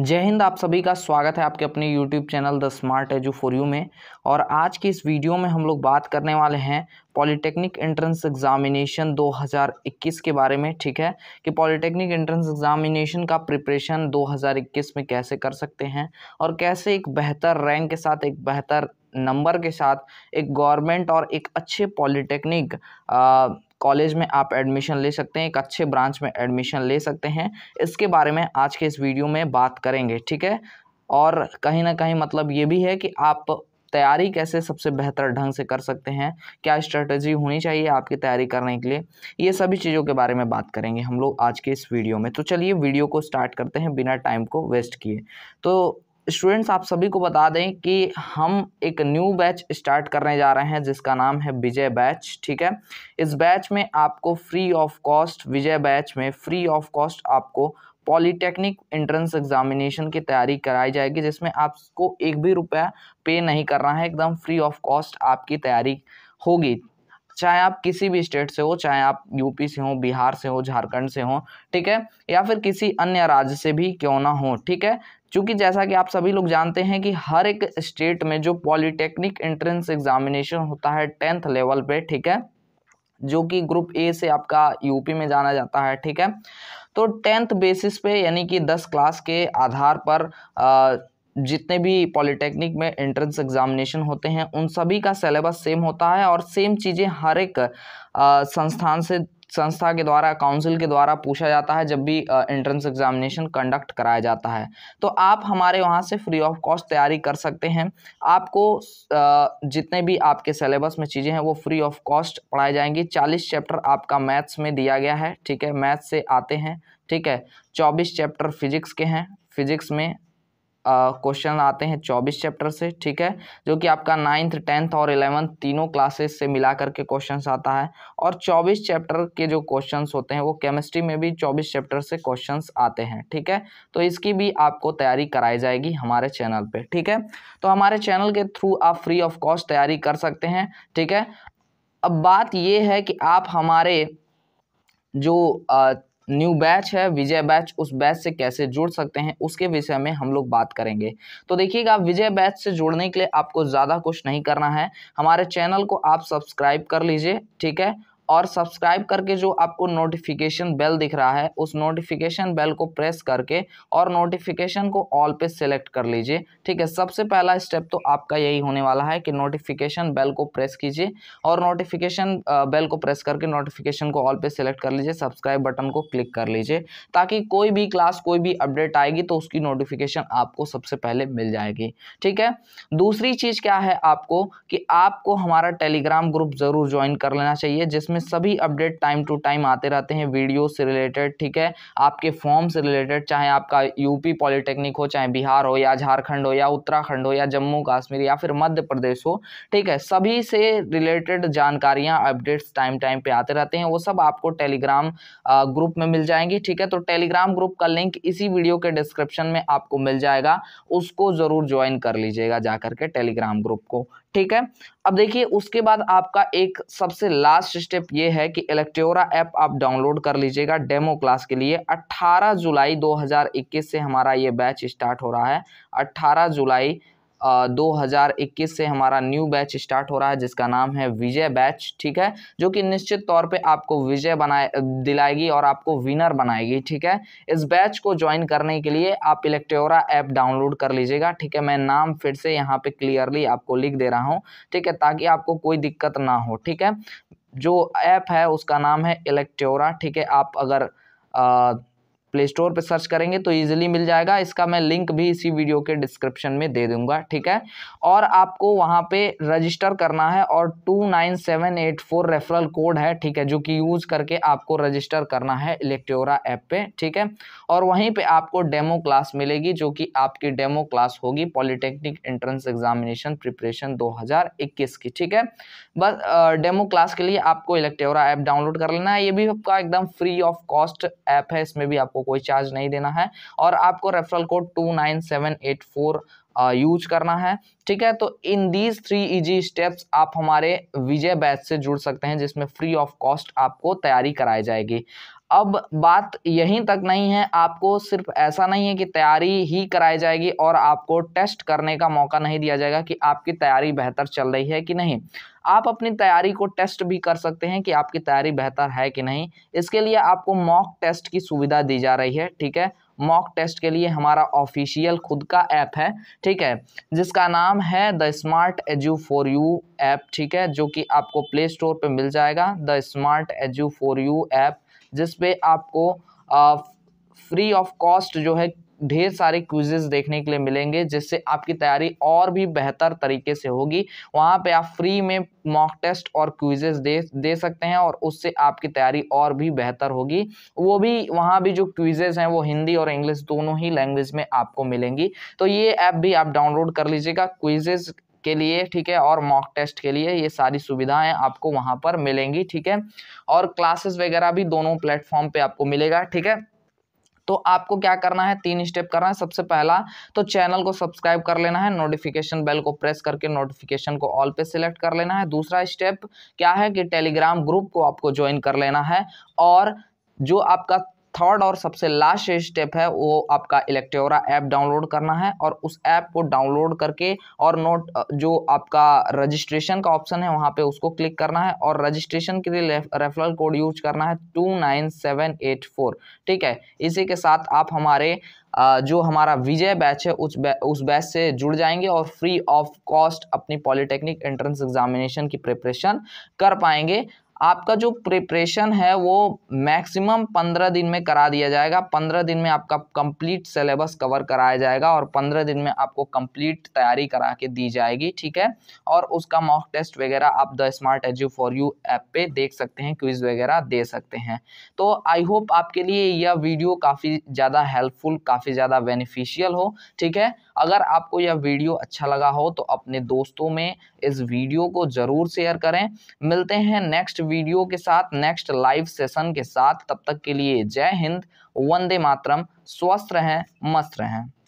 जय हिंद आप सभी का स्वागत है आपके अपने YouTube channel the smart edu for you में और आज की इस वीडियो में हम लोग बात करने वाले हैं पॉलिटेक्निक एंट्रेंस एग्जामिनेशन 2021 के बारे में ठीक है कि पॉलिटेक्निक एंट्रेंस एग्जामिनेशन का प्रिपरेशन 2021 में कैसे कर सकते हैं और कैसे एक बेहतर रैंक के साथ एक बेहतर नंबर के साथ एक गवर्नमेंट और एक अच्छे पॉलिटेक्निक कॉलेज में आप एडमिशन ले सकते हैं एक अच्छे ब्रांच में एडमिशन ले सकते हैं इसके बारे में आज के इस वीडियो में बात करेंगे ठीक है और कहीं ना कहीं मतलब ये भी है कि आप तैयारी कैसे सबसे बेहतर ढंग से कर सकते हैं क्या स्ट्रेटजी होनी चाहिए आपकी तैयारी करने के लिए ये सभी चीज़ों के बारे में बात करेंगे हम लोग आज के इस वीडियो में तो चलिए वीडियो को स्टार्ट करते हैं बिना टाइम को वेस्ट किए तो स्टूडेंट्स आप सभी को बता दें कि हम एक न्यू बैच स्टार्ट करने जा रहे हैं जिसका नाम है विजय बैच ठीक है इस बैच में आपको free of cost Vijay batch में फ्री ऑफ कॉस्ट आपको पॉलीटेक्निक एंट्रेंस एग्जामिनेशन की तैयारी कराई जाएगी जिसमें आपको एक भी रुपया पे नहीं करना है एकदम फ्री ऑफ कॉस्ट आपकी तैयारी होगी चाहे आप किसी भी स्टेट से हो चाहे आप यूपी से हो बिहार से हो झारखंड से हो ठीक है या फिर किसी अन्य राज्य से भी क्यों ना हो ठीक है चूँकि जैसा कि आप सभी लोग जानते हैं कि हर एक स्टेट में जो पॉलिटेक्निक एंट्रेंस एग्जामिनेशन होता है टेंथ लेवल पे ठीक है जो कि ग्रुप ए से आपका यूपी में जाना जाता है ठीक है तो टेंथ बेसिस पे यानी कि दस क्लास के आधार पर आ, जितने भी पॉलिटेक्निक में एंट्रेंस एग्जामिनेशन होते हैं उन सभी का सिलेबस सेम होता है और सेम चीज़ें हर एक संस्थान से संस्था के द्वारा काउंसिल के द्वारा पूछा जाता है जब भी एंट्रेंस एग्जामिनेशन कंडक्ट कराया जाता है तो आप हमारे वहाँ से फ्री ऑफ कॉस्ट तैयारी कर सकते हैं आपको जितने भी आपके सिलेबस में चीज़ें हैं वो फ्री ऑफ कॉस्ट पढ़ाई जाएंगी चालीस चैप्टर आपका मैथ्स में दिया गया है ठीक है मैथ्स से आते हैं ठीक है चौबीस चैप्टर फिजिक्स के हैं फिजिक्स में क्वेश्चन आते हैं चौबीस चैप्टर से ठीक है जो कि आपका नाइन्थ टेंथ और इलेवंथ तीनों क्लासेस से मिला करके क्वेश्चन आता है और चौबीस चैप्टर के जो क्वेश्चन होते हैं वो केमिस्ट्री में भी चौबीस चैप्टर से क्वेश्चन आते हैं ठीक है तो इसकी भी आपको तैयारी कराई जाएगी हमारे चैनल पर ठीक है तो हमारे चैनल के थ्रू आप फ्री ऑफ कॉस्ट तैयारी कर सकते हैं ठीक है अब बात ये है कि आप हमारे जो न्यू बैच है विजय बैच उस बैच से कैसे जुड़ सकते हैं उसके विषय में हम लोग बात करेंगे तो देखिएगा विजय बैच से जुड़ने के लिए आपको ज़्यादा कुछ नहीं करना है हमारे चैनल को आप सब्सक्राइब कर लीजिए ठीक है और सब्सक्राइब करके जो आपको नोटिफिकेशन बेल दिख रहा है उस नोटिफिकेशन बेल को प्रेस करके और नोटिफिकेशन को ऑल पे सेलेक्ट कर लीजिए ठीक है सबसे पहला स्टेप तो आपका यही होने वाला है कि नोटिफिकेशन बेल को प्रेस कीजिए और नोटिफिकेशन बेल को प्रेस करके नोटिफिकेशन को ऑल पे सेलेक्ट कर लीजिए सब्सक्राइब बटन को क्लिक कर लीजिए ताकि कोई भी क्लास कोई भी अपडेट आएगी तो उसकी नोटिफिकेशन आपको सबसे पहले मिल जाएगी ठीक है दूसरी चीज़ क्या है आपको कि आपको हमारा टेलीग्राम ग्रुप ज़रूर ज्वाइन कर लेना चाहिए जिसमें इसमें सभी अपडेट टाइम टू टाइम आते रहते हैं वीडियो से रिलेटेड ठीक है आपके फॉर्म से रिलेटेड चाहे आपका यूपी पॉलिटेक्निक हो चाहे बिहार हो या झारखंड हो या उत्तराखंड हो या जम्मू कश्मीर या फिर मध्य प्रदेश हो ठीक है सभी से रिलेटेड जानकारियाँ अपडेट्स टाइम टाइम पर आते रहते हैं वो सब आपको टेलीग्राम ग्रुप में मिल जाएंगी ठीक है तो टेलीग्राम ग्रुप का लिंक इसी वीडियो के डिस्क्रिप्शन में आपको मिल जाएगा उसको ज़रूर ज्वाइन कर लीजिएगा जाकर के टेलीग्राम ग्रुप को ठीक है अब देखिए उसके बाद आपका एक सबसे लास्ट स्टेप ये है कि इलेक्ट्रोरा ऐप आप डाउनलोड कर लीजिएगा डेमो क्लास के लिए 18 जुलाई 2021 से हमारा ये बैच स्टार्ट हो रहा है 18 जुलाई 2021 से हमारा न्यू बैच स्टार्ट हो रहा है जिसका नाम है विजय बैच ठीक है जो कि निश्चित तौर पे आपको विजय बनाए दिलाएगी और आपको विनर बनाएगी ठीक है इस बैच को ज्वाइन करने के लिए आप इलेक्ट्रोरा ऐप डाउनलोड कर लीजिएगा ठीक है मैं नाम फिर से यहाँ पे क्लियरली आपको लिख दे रहा हूँ ठीक है ताकि आपको कोई दिक्कत ना हो ठीक है जो ऐप है उसका नाम है इलेक्ट्योरा ठीक है आप अगर आ, प्ले स्टोर पर सर्च करेंगे तो ईजिली मिल जाएगा इसका मैं लिंक भी इसी वीडियो के डिस्क्रिप्शन में दे दूंगा ठीक है और आपको वहाँ पे रजिस्टर करना है और two nine seven eight four referral code है ठीक है जो कि यूज़ करके आपको रजिस्टर करना है इलेक्ट्योरा ऐप पे ठीक है और वहीं पे आपको डेमो क्लास मिलेगी जो कि आपकी डेमो क्लास होगी पॉलिटेक्निक एंट्रेंस एग्जामिनेशन प्रिपरेशन इक्कीस की ठीक है बस डेमो क्लास के लिए आपको इलेक्ट्योरा ऐप डाउनलोड कर लेना है ये भी आपका एकदम फ्री ऑफ कॉस्ट ऐप है इसमें भी आपको कोई चार्ज नहीं देना है और आपको referral code two nine seven eight four use करना है ठीक है तो in these three easy steps आप हमारे विजय बैच से जुड़ सकते हैं जिसमें फ्री ऑफ कॉस्ट आपको तैयारी कराई जाएगी अब बात यहीं तक नहीं है आपको सिर्फ ऐसा नहीं है कि तैयारी ही कराई जाएगी और आपको टेस्ट करने का मौका नहीं दिया जाएगा कि आपकी तैयारी बेहतर चल रही है कि नहीं आप अपनी तैयारी को टेस्ट भी कर सकते हैं कि आपकी तैयारी बेहतर है कि नहीं इसके लिए आपको मॉक टेस्ट की सुविधा दी जा रही है ठीक है मॉक टेस्ट के लिए हमारा ऑफिशियल खुद का ऐप है ठीक है जिसका नाम है the smart edu for you app ठीक है जो कि आपको प्ले स्टोर पर मिल जाएगा the smart edu for you app जिसपे आपको फ्री ऑफ कॉस्ट जो है ढेर सारे क्विजेज देखने के लिए मिलेंगे जिससे आपकी तैयारी और भी बेहतर तरीके से होगी वहाँ पे आप फ्री में मॉक टेस्ट और क्विजेज दे दे सकते हैं और उससे आपकी तैयारी और भी बेहतर होगी वो भी वहाँ भी जो क्विजेज हैं वो हिंदी और इंग्लिश दोनों ही लैंग्वेज में आपको मिलेंगी तो ये ऐप भी आप डाउनलोड कर लीजिएगा क्विजेज के लिए ठीक है और मॉक टेस्ट के लिए ये सारी सुविधाएं आपको वहां पर मिलेंगी ठीक है और क्लासेस वगैरह भी दोनों प्लेटफॉर्म पे आपको मिलेगा ठीक है तो आपको क्या करना है तीन स्टेप करना है सबसे पहला तो चैनल को सब्सक्राइब कर लेना है नोटिफिकेशन बेल को प्रेस करके नोटिफिकेशन को ऑल पे सिलेक्ट कर लेना है दूसरा स्टेप क्या है कि टेलीग्राम ग्रुप को आपको ज्वाइन कर लेना है और जो आपका थर्ड और सबसे लास्ट स्टेप है वो आपका इलेक्ट्योरा ऐप डाउनलोड करना है और उस ऐप को डाउनलोड करके और नोट जो आपका रजिस्ट्रेशन का ऑप्शन है वहाँ पे उसको क्लिक करना है और रजिस्ट्रेशन के लिए रेफरल कोड यूज करना है two nine seven eight four ठीक है इसी के साथ आप हमारे जो हमारा विजय बैच है उस बै, उस बैच से जुड़ जाएंगे और फ्री ऑफ कॉस्ट अपनी पॉलिटेक्निक एंट्रेंस एग्जामिनेशन की प्रिपरेशन कर पाएंगे आपका जो प्रिपरेशन है वो मैक्सिमम पंद्रह दिन में करा दिया जाएगा पंद्रह दिन में आपका कंप्लीट सिलेबस कवर कराया जाएगा और पंद्रह दिन में आपको कंप्लीट तैयारी करा के दी जाएगी ठीक है और उसका मॉक टेस्ट वगैरह आप the smart edu for you app पे देख सकते हैं क्विज़ वगैरह दे सकते हैं तो आई होप आपके लिए यह वीडियो काफ़ी ज़्यादा हेल्पफुल काफ़ी ज़्यादा बेनिफिशियल हो ठीक है अगर आपको यह वीडियो अच्छा लगा हो तो अपने दोस्तों में इस वीडियो को जरूर शेयर करें मिलते हैं नेक्स्ट वीडियो के साथ नेक्स्ट लाइव सेशन के साथ तब तक के लिए जय हिंद वंदे मातरम स्वस्थ रहें मस्त रहें